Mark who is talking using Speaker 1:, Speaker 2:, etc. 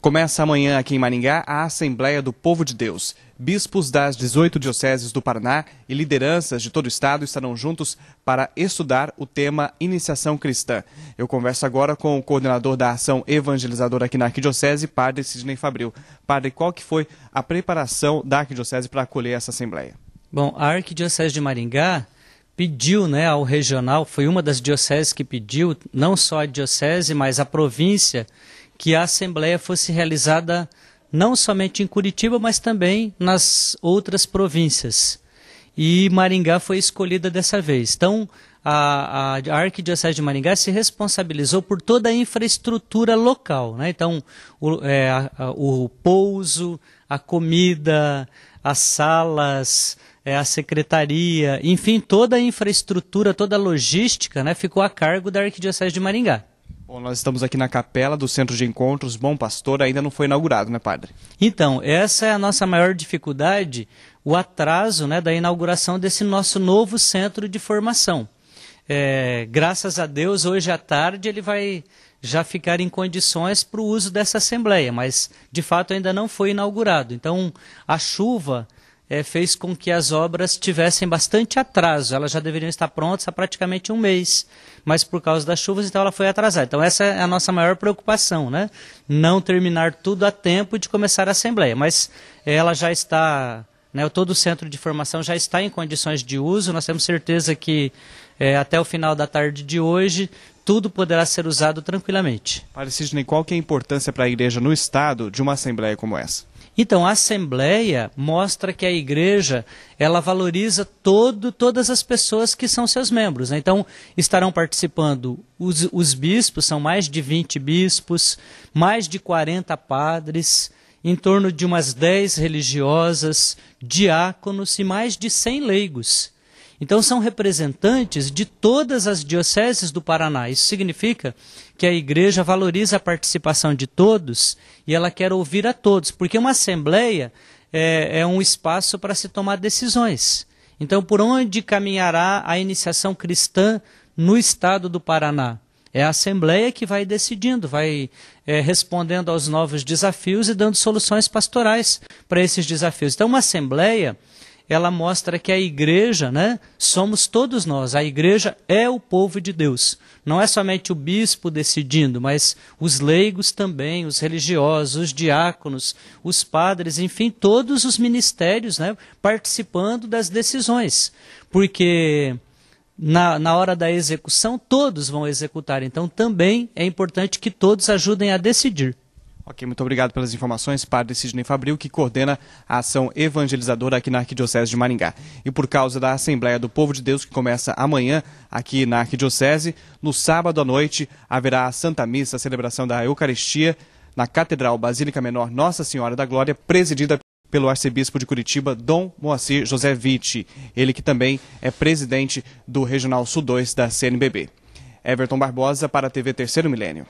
Speaker 1: Começa amanhã aqui em Maringá a Assembleia do Povo de Deus. Bispos das 18 dioceses do Paraná e lideranças de todo o estado estarão juntos para estudar o tema Iniciação Cristã. Eu converso agora com o coordenador da ação evangelizadora aqui na Arquidiocese, Padre Sidney Fabril. Padre, qual que foi a preparação da Arquidiocese para acolher essa Assembleia?
Speaker 2: Bom, a Arquidiocese de Maringá pediu né, ao regional, foi uma das dioceses que pediu, não só a diocese, mas a província, que a Assembleia fosse realizada não somente em Curitiba, mas também nas outras províncias. E Maringá foi escolhida dessa vez. Então, a, a, Arquidiocese de Maringá se responsabilizou por toda a infraestrutura local. Né? Então, o, é, a, a, o pouso, a comida, as salas, é, a secretaria, enfim, toda a infraestrutura, toda a logística né, ficou a cargo da Arquidiocese de Maringá. Bom, nós estamos aqui na capela do Centro de Encontros Bom Pastor, ainda não foi inaugurado, né, padre? Então, essa é a nossa maior dificuldade, o atraso né, da inauguração desse nosso novo centro de formação. É, graças a Deus, hoje à tarde ele vai já ficar em condições para o uso dessa assembleia, mas de fato ainda não foi inaugurado. Então, a chuva é, fez com que as obras tivessem bastante atraso. Elas já deveriam estar prontas há praticamente um mês, mas por causa das chuvas, então ela foi atrasada. Então essa é a nossa maior preocupação, né? Não terminar tudo a tempo de começar a assembleia, mas ela já está, né, todo o centro de formação já está em condições de uso. Nós temos certeza que é, até o final da tarde de hoje tudo poderá ser usado tranquilamente. Padre Sidney, qual que é a importância para a igreja no Estado de uma assembleia como essa? Então, a assembleia mostra que a igreja, ela valoriza todo, todas as pessoas que são seus membros. Né? Então, estarão participando os, os bispos, são mais de 20 bispos, mais de 40 padres, em torno de umas 10 religiosas, diáconos e mais de 100 leigos. Então são representantes de todas as dioceses do Paraná. Isso significa que a igreja valoriza a participação de todos e ela quer ouvir a todos, porque uma assembleia é, é um espaço para se tomar decisões. Então, por onde caminhará a iniciação cristã no estado do Paraná? É a Assembleia que vai decidindo, vai é, respondendo aos novos desafios e dando soluções pastorais para esses desafios. Então, uma Assembleia ela mostra que a igreja, né, somos todos nós. A igreja é o povo de Deus. Não é somente o bispo decidindo, mas os leigos também, os religiosos, os diáconos, os padres, enfim, todos os ministérios, né, participando das decisões. Porque na, na, hora da execução, todos vão executar. Então, também é importante que todos ajudem a
Speaker 1: decidir. Ok, muito obrigado pelas informações, Padre Sidney Fabril, que coordena a ação evangelizadora aqui na Arquidiocese de Maringá. E por causa da Assembleia do Povo de Deus, que começa amanhã aqui na Arquidiocese, no sábado à noite haverá a Santa Missa, a celebração da Eucaristia, na Catedral Basílica Menor Nossa Senhora da Glória, presidida pelo arcebispo de Curitiba, Dom Moacir José Vitti, ele que também é presidente do Regional Sul 2 da CNBB. Everton Barbosa para a TV Terceiro Milênio.